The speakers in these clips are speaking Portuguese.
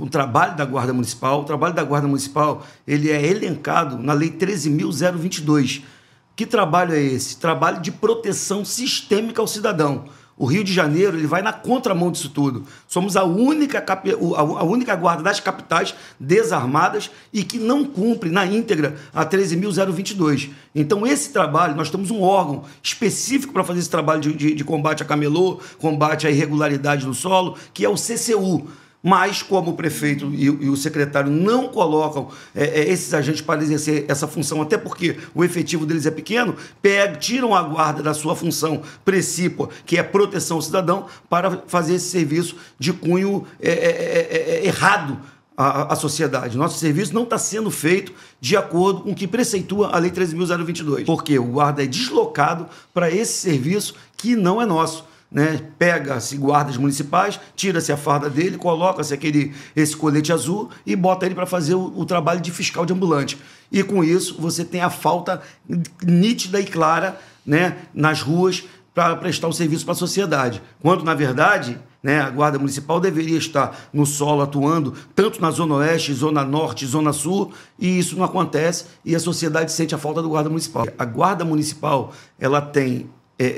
com o trabalho da Guarda Municipal. O trabalho da Guarda Municipal ele é elencado na Lei 13.022. Que trabalho é esse? Trabalho de proteção sistêmica ao cidadão. O Rio de Janeiro ele vai na contramão disso tudo. Somos a única, a única guarda das capitais desarmadas e que não cumpre na íntegra a 13.022. Então, esse trabalho, nós temos um órgão específico para fazer esse trabalho de, de, de combate a camelô, combate à irregularidade no solo, que é o CCU. Mas, como o prefeito e, e o secretário não colocam é, é, esses agentes para exercer essa função, até porque o efetivo deles é pequeno, pegam, tiram a guarda da sua função precípua, que é proteção ao cidadão, para fazer esse serviço de cunho é, é, é errado à, sociedade. Nosso serviço não está sendo feito de acordo com o que preceitua a Lei 13.022, porque o guarda é deslocado para esse serviço que não é nosso né, pega-se guardas municipais, tira-se a farda dele, coloca-se aquele esse colete azul e bota ele para fazer o, o, trabalho de fiscal de ambulante. E com isso você tem a falta nítida e clara né, nas ruas para prestar um serviço para a sociedade. Quando, na verdade, né, a Guarda Municipal deveria estar no solo atuando, tanto na Zona Oeste, Zona Norte, Zona Sul, e isso não acontece e a sociedade sente a falta do Guarda Municipal. A Guarda Municipal ela tem é, é,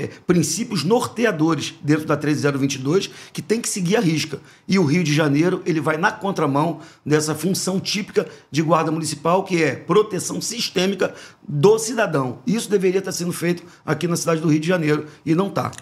é, é, princípios norteadores dentro da 13022 que tem que seguir a risca. E o Rio de Janeiro ele vai na contramão dessa função típica de guarda municipal, que é proteção sistêmica do cidadão. Isso deveria estar sendo feito aqui na cidade do Rio de Janeiro e não está.